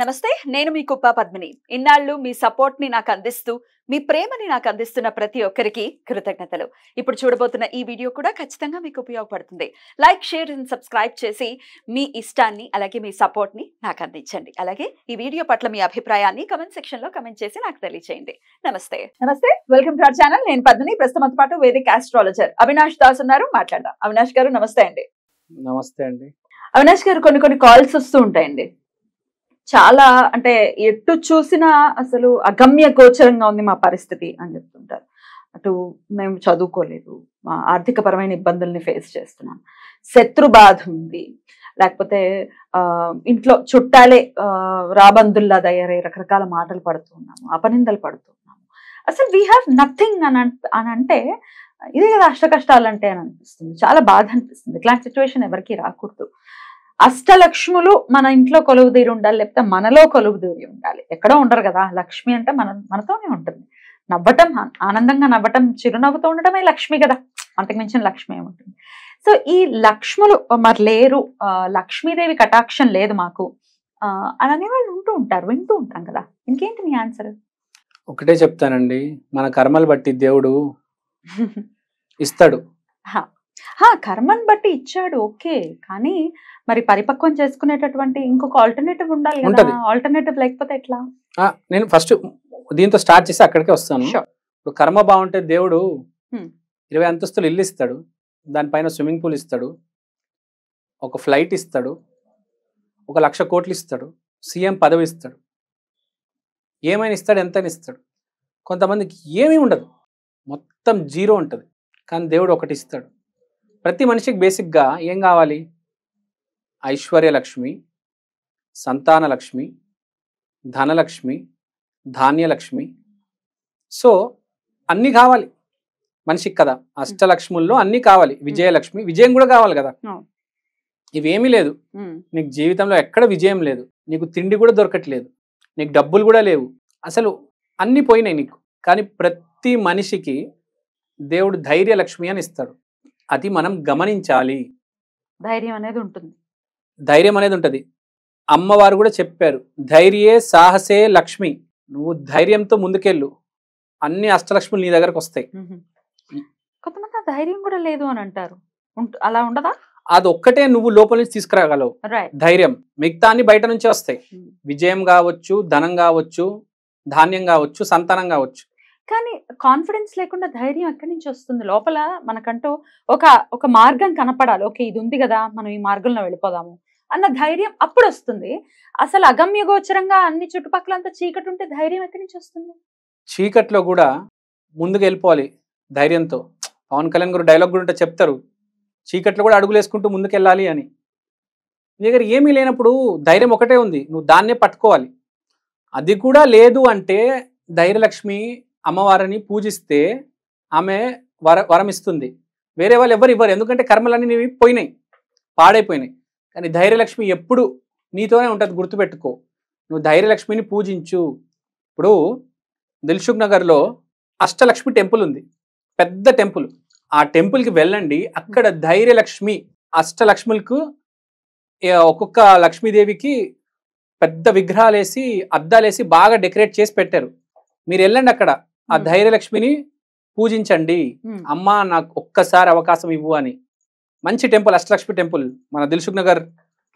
నమస్తే నేను మీ కుప్ప పద్మిని ఇన్నాళ్ళు మీ సపోర్ట్ ని నాకు అందిస్తూ మీ ప్రేమని నాకు అందిస్తున్న ప్రతి ఒక్కరికి కృతజ్ఞతలు ఇప్పుడు చూడబోతున్న ఈ వీడియో కూడా ఖచ్చితంగా మీకు ఉపయోగపడుతుంది లైక్ షేర్ అండ్ సబ్స్క్రైబ్ చేసి మీ ఇష్టాన్ని అలాగే మీ సపోర్ట్ని నాకు అందించండి అలాగే ఈ వీడియో పట్ల మీ అభిప్రాయాన్ని కమెంట్ సెక్షన్లో కమెంట్ చేసి నాకు తెలియజేయండి నమస్తే నమస్తే వెల్కమ్ టు అవర్ ఛానల్ నేను పద్మిని ప్రస్తుతం పాటు వేదిక ఆస్ట్రాలజర్ అవినాష్ దాస్ ఉన్నారు మాట్లాడదాం అవినాష్ గారు నమస్తే అండి నమస్తే అండి అవినాష్ గారు కొన్ని కొన్ని కాల్స్ వస్తూ ఉంటాయండి చాలా అంటే ఎటు చూసినా అసలు అగమ్య గోచరంగా ఉంది మా పరిస్థితి అని చెప్తుంటారు అటు మేము చదువుకోలేదు మా ఆర్థిక పరమైన ఇబ్బందుల్ని ఫేస్ చేస్తున్నాం శత్రు బాధ ఉంది లేకపోతే ఇంట్లో చుట్టాలే రాబందుల్లా తయారై రకరకాల మాటలు పడుతున్నాము అపనిందలు పడుతున్నాము అసలు వీ హ్యావ్ నథింగ్ అని అని అంటే ఇదే కదా అష్ట కష్టాలంటే అని అనిపిస్తుంది చాలా బాధ అనిపిస్తుంది ఇట్లాంటి సిచ్యువేషన్ ఎవరికి రాకూడదు అష్టలక్ష్ములు మన ఇంట్లో కొలువుదీరి ఉండాలి లేకపోతే మనలో కొలువుదీరి ఉండాలి ఎక్కడో ఉండరు కదా లక్ష్మి అంటే మన మనతోనే ఉంటుంది నవ్వటం ఆనందంగా నవ్వటం చిరునవ్వుతో ఉండటమే లక్ష్మి కదా అంతకు మించిన లక్ష్మి ఏముంటుంది సో ఈ లక్ష్ములు మరి లేరు లక్ష్మీదేవి కటాక్షం లేదు మాకు అని వాళ్ళు ఉంటూ ఉంటారు వింటూ ఉంటాం కదా ఇంకేంటి మీ ఆన్సర్ ఒకటే చెప్తానండి మన కర్మలు బట్టి దేవుడు ఇస్తాడు కర్మను బట్టి ఇచ్చాడు ఓకే కానీ మరి పరిపక్వం చేసుకునేటటువంటి ఇంకొక ఆల్టర్నేటివ్ ఉండాలి కదా ఆల్టర్నేటివ్ లేకపోతే ఎట్లా నేను ఫస్ట్ దీంతో స్టార్ట్ చేసి అక్కడికే వస్తాను ఇప్పుడు కర్మ బాగుంటే దేవుడు ఇరవై అంతస్తులు ఇల్లు ఇస్తాడు దానిపైన స్విమ్మింగ్ పూల్ ఇస్తాడు ఒక ఫ్లైట్ ఇస్తాడు ఒక లక్ష కోట్లు ఇస్తాడు సీఎం పదవి ఇస్తాడు ఏమైనా ఇస్తాడు ఎంతైనా ఇస్తాడు కొంతమందికి ఏమీ ఉండదు మొత్తం జీరో ఉంటుంది కానీ దేవుడు ఒకటి ఇస్తాడు ప్రతి మనిషికి బేసిక్గా ఏం కావాలి ఐశ్వర్యలక్ష్మి సంతానలక్ష్మి ధనలక్ష్మి ధాన్యలక్ష్మి సో అన్నీ కావాలి మనిషికి కదా అష్టలక్ష్ముల్లో అన్నీ కావాలి విజయలక్ష్మి విజయం కూడా కావాలి కదా ఇవేమీ లేదు నీకు జీవితంలో ఎక్కడ విజయం లేదు నీకు తిండి కూడా దొరకట్లేదు నీకు డబ్బులు కూడా లేవు అసలు అన్నీ పోయినాయి నీకు కానీ ప్రతి మనిషికి దేవుడు ధైర్యలక్ష్మి అని ఇస్తాడు అది మనం గమనించాలి ధైర్యం అనేది ఉంటుంది ధైర్యం అనేది ఉంటుంది అమ్మవారు కూడా చెప్పారు ధైర్యే సాహసే లక్ష్మి నువ్వు ధైర్యంతో ముందుకెళ్ళు అన్ని అష్టలక్ష్ములు నీ దగ్గరకు వస్తాయి కొంతమంది ధైర్యం కూడా లేదు అని అంటారు అలా ఉండదా అది ఒక్కటే నువ్వు లోపల నుంచి తీసుకురాగలవు ధైర్యం మిగతా అన్ని బయట నుంచి వస్తాయి విజయం కావచ్చు ధనం కావచ్చు ధాన్యం కావచ్చు సంతానం కావచ్చు కానీ కాన్ఫిడెన్స్ లేకుండా ధైర్యం ఎక్కడి నుంచి వస్తుంది లోపల మనకంటూ ఒక ఒక మార్గం కనపడాలి ఓకే ఇది ఉంది కదా మనం ఈ మార్గంలో వెళ్ళిపోదాము అన్న ధైర్యం అప్పుడు వస్తుంది అసలు అగమ్యగోచరంగా అన్ని చుట్టుపక్కల అంతా చీకటి ఉంటే ధైర్యం ఎక్కడి నుంచి వస్తుంది చీకట్లో కూడా ముందుకు వెళ్ళిపోవాలి ధైర్యంతో పవన్ కళ్యాణ్ గారు డైలాగ్ కూడా చెప్తారు చీకట్లో కూడా అడుగులేసుకుంటూ ముందుకు వెళ్ళాలి అని నీ దగ్గర ఏమీ లేనప్పుడు ధైర్యం ఒకటే ఉంది నువ్వు దాన్నే పట్టుకోవాలి అది కూడా లేదు అంటే ధైర్యలక్ష్మి అమ్మవారిని పూజిస్తే ఆమె వర వరం ఇస్తుంది వేరే వాళ్ళు ఎవరు ఇవ్వరు ఎందుకంటే కర్మలన్నీ నీవి పోయినాయి పాడైపోయినాయి కానీ ధైర్యలక్ష్మి ఎప్పుడు నీతోనే ఉంటుంది గుర్తుపెట్టుకో నువ్వు ధైర్యలక్ష్మిని పూజించు ఇప్పుడు దిల్షుక్ నగర్లో అష్టలక్ష్మి టెంపుల్ ఉంది పెద్ద టెంపుల్ ఆ టెంపుల్కి వెళ్ళండి అక్కడ ధైర్యలక్ష్మి అష్టలక్ష్ములకు ఒక్కొక్క లక్ష్మీదేవికి పెద్ద విగ్రహాలు వేసి అద్దాలు వేసి బాగా డెకరేట్ చేసి పెట్టారు మీరు వెళ్ళండి అక్కడ ఆ ధైర్యలక్ష్మిని పూజించండి అమ్మ నాకు ఒక్కసారి అవకాశం ఇవ్వు అని మంచి టెంపుల్ అష్టలక్ష్మి టెంపుల్ మన దిల్సుఖ్ నగర్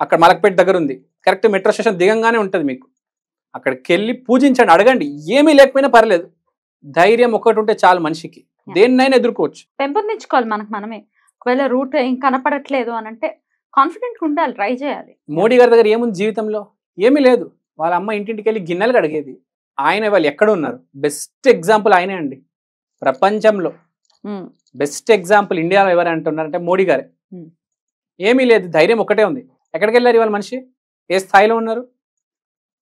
అక్కడ మలక్పేట దగ్గర ఉంది కరెక్ట్ మెట్రో స్టేషన్ దిగంగానే ఉంటుంది మీకు అక్కడికి వెళ్ళి పూజించండి అడగండి ఏమీ లేకపోయినా పర్లేదు ధైర్యం ఒకటి ఉంటే చాలు మనిషికి దేన్నైనా ఎదుర్కోవచ్చు పెంపొందించుకోవాలి మనకు మనమే ఒకవేళ రూట్ ఏం కనపడట్లేదు అని అంటే కాన్ఫిడెంట్ ఉండాలి ట్రై చేయాలి మోడీ గారి దగ్గర ఏముంది జీవితంలో ఏమీ లేదు వాళ్ళ అమ్మ ఇంటింటికి వెళ్ళి గిన్నెలు అడిగేది ఆయన వాళ్ళు ఎక్కడ ఉన్నారు బెస్ట్ ఎగ్జాంపుల్ ఆయనే అండి ప్రపంచంలో బెస్ట్ ఎగ్జాంపుల్ ఇండియాలో ఎవరు అంటున్నారంటే మోడీ గారే ఏమీ లేదు ధైర్యం ఒకటే ఉంది ఎక్కడికి వెళ్ళారు ఇవాళ మనిషి ఏ స్థాయిలో ఉన్నారు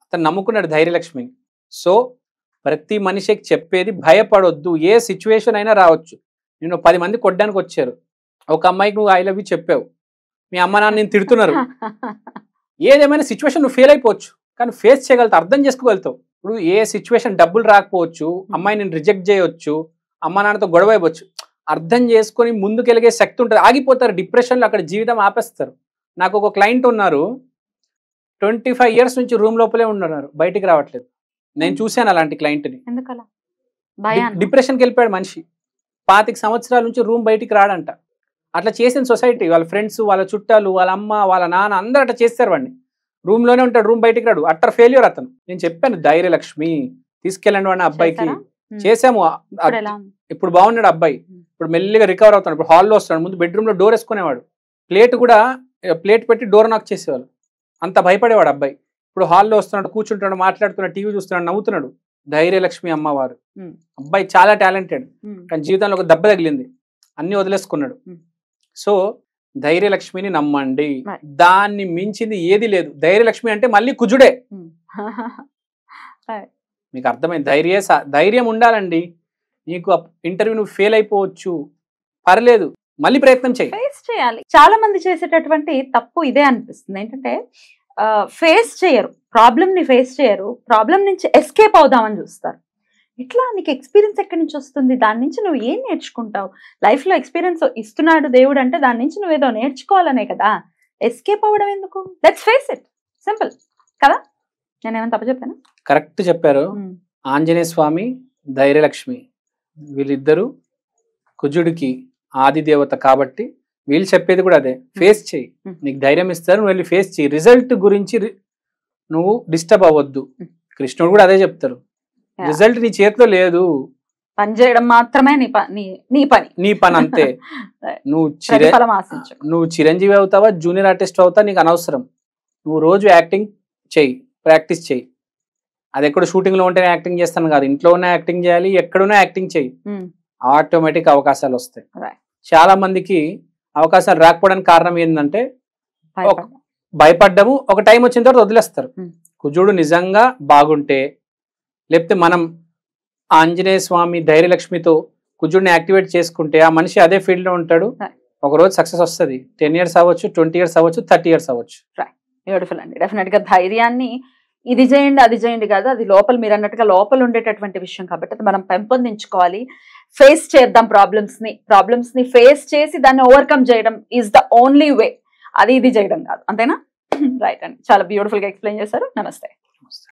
అతను నమ్ముకున్నాడు ధైర్యలక్ష్మి సో ప్రతి మనిషికి చెప్పేది భయపడొద్దు ఏ సిచ్యువేషన్ అయినా రావచ్చు నేను పది మంది కొట్టడానికి వచ్చారు ఒక అమ్మాయికి నువ్వు ఐ లవ్ యూ చెప్పావు మీ అమ్మ నాన్న నేను తిడుతున్నారు ఏదేమైనా సిచ్యువేషన్ నువ్వు ఫెయిల్ అయిపోవచ్చు కానీ ఫేస్ చేయగలుగుతావు అర్థం చేసుకోగలుగుతావు ఇప్పుడు ఏ సిచ్యువేషన్ డబ్బులు రాకపోవచ్చు అమ్మాయి నేను రిజెక్ట్ చేయవచ్చు అమ్మ నాన్నతో గొడవ అయిపోవచ్చు అర్థం చేసుకొని ముందుకెళ్ళగే శక్తి ఉంటుంది ఆగిపోతారు డిప్రెషన్లో అక్కడ జీవితం ఆపేస్తారు నాకు ఒక క్లయింట్ ఉన్నారు ట్వంటీ ఫైవ్ ఇయర్స్ నుంచి రూమ్ లోపలే ఉన్నారు బయటికి రావట్లేదు నేను hmm. చూశాను అలాంటి క్లయింట్ని డిప్రెషన్కి వెళ్ళిపోయాడు మనిషి పాతిక సంవత్సరాల నుంచి రూమ్ బయటికి రాడంట అట్లా చేసిన సొసైటీ వాళ్ళ ఫ్రెండ్స్ వాళ్ళ చుట్టాలు వాళ్ళ అమ్మ వాళ్ళ నాన్న అందరూ అట్లా చేస్తారు వాడిని రూమ్లోనే ఉంటాడు రూమ్ బయటికి రాడు అట్టర్ ఫెయిల్యూర్ అతను నేను చెప్పాను ధైర్యలక్ష్మి తీసుకెళ్ళండి వాడిని అబ్బాయికి చేసాము ఇప్పుడు బాగున్నాడు అబ్బాయి ఇప్పుడు మెల్లిగా రికవర్ అవుతాడు ఇప్పుడు హాల్లో వస్తాడు ముందు బెడ్రూమ్లో డోర్ వేసుకునేవాడు ప్లేట్ కూడా ప్లేట్ పెట్టి డోర్ నాక్ చేసేవాళ్ళు అంత భయపడేవాడు అబ్బాయి ఇప్పుడు హాల్లో వస్తున్నాడు కూర్చుంటాడు మాట్లాడుతున్నాడు టీవీ చూస్తున్నాడు నవ్వుతున్నాడు ధైర్యలక్ష్మి అమ్మవారు అబ్బాయి చాలా టాలెంటెడ్ కానీ జీవితంలో ఒక దెబ్బ తగిలింది అన్ని వదిలేసుకున్నాడు సో ధైర్యలక్ష్మిని నమ్మండి దాన్ని మించింది ఏది లేదు ధైర్యలక్ష్మి అంటే మళ్ళీ కుజుడే మీకు అర్థమైంది ధైర్య ధైర్యం ఉండాలండి నీకు ఇంటర్వ్యూ నువ్వు ఫెయిల్ అయిపోవచ్చు పర్లేదు మళ్ళీ ప్రయత్నం ఫేస్ చేయాలి చాలా మంది చేసేటటువంటి తప్పు ఇదే అనిపిస్తుంది ఏంటంటే ఫేస్ చేయరు ప్రాబ్లమ్ ని ఫేస్ చేయరు ప్రాబ్లం నుంచి ఎస్కేప్ అవుదామని చూస్తారు ఇట్లా నీకు ఎక్స్పీరియన్స్ ఎక్కడి నుంచి వస్తుంది దాని నుంచి నువ్వు ఏం నేర్చుకుంటావు లైఫ్లో ఎక్స్పీరియన్స్ ఇస్తున్నాడు దేవుడు అంటే దాని నుంచి నువ్వేదో నేర్చుకోవాలనే కదా ఎస్కేప్ అవ్వడం ఎందుకు లెట్స్ ఫేస్ ఇట్ సింపుల్ కదా ఏమైనా తప్ప చెప్పాను కరెక్ట్ చెప్పారు ఆంజనేయ స్వామి ధైర్యలక్ష్మి వీళ్ళిద్దరూ కుజుడికి ఆది దేవత కాబట్టి వీళ్ళు చెప్పేది కూడా అదే ఫేస్ చేయి నీకు ధైర్యం ఇస్తారు నువ్వు వెళ్ళి ఫేస్ చేయి రిజల్ట్ గురించి నువ్వు డిస్టర్బ్ అవ్వద్దు కృష్ణుడు కూడా అదే చెప్తారు రిజల్ట్ నీ చేతిలో లేదు పని చేయడం మాత్రమే నీ పని నీ పని నీ పని అంతే నువ్వు నువ్వు చిరంజీవి అవుతావా జూనియర్ ఆర్టిస్ట్ అవుతా నీకు అనవసరం నువ్వు రోజు యాక్టింగ్ చెయ్యి ప్రాక్టీస్ చెయ్యి అది ఎక్కడ షూటింగ్ లో ఉంటేనే యాక్టింగ్ చేస్తాను కాదు ఇంట్లో ఉన్న యాక్టింగ్ చేయాలి ఎక్కడున్నా యాక్టింగ్ చెయ్యి ఆటోమేటిక్ అవకాశాలు వస్తాయి చాలా మందికి అవకాశాలు రాకపోవడానికి కారణం ఏంటంటే భయపడ్డము ఒక టైం వచ్చిన తర్వాత వదిలేస్తారు కుజుడు నిజంగా బాగుంటే లేకపోతే మనం ఆంజనేయ స్వామి ధైర్యలక్ష్మితో కుజుడిని యాక్టివేట్ చేసుకుంటే ఆ మనిషి అదే ఫీల్డ్లో ఉంటాడు ఒకరోజు సక్సెస్ వస్తుంది టెన్ ఇయర్స్ అవ్వచ్చు ట్వంటీ ఇయర్స్ అవ్వచ్చు థర్టీ ఇయర్స్ అవ్వచ్చు బ్యూటిఫుల్ అండి డెఫినెట్గా ధైర్యాన్ని ఇది చేయండి అది చేయండి కాదు అది లోపల మీరు అన్నట్టుగా లోపల ఉండేటటువంటి విషయం కాబట్టి అది మనం పెంపొందించుకోవాలి ఫేస్ చేద్దాం ప్రాబ్లమ్స్ని ప్రాబ్లమ్స్ని ఫేస్ చేసి దాన్ని ఓవర్కమ్ చేయడం ఈజ్ ద ఓన్లీ వే అది ఇది చేయడం కాదు అంతేనా రైట్ అండి చాలా బ్యూటిఫుల్గా ఎక్స్ప్లెయిన్ చేశారు నమస్తే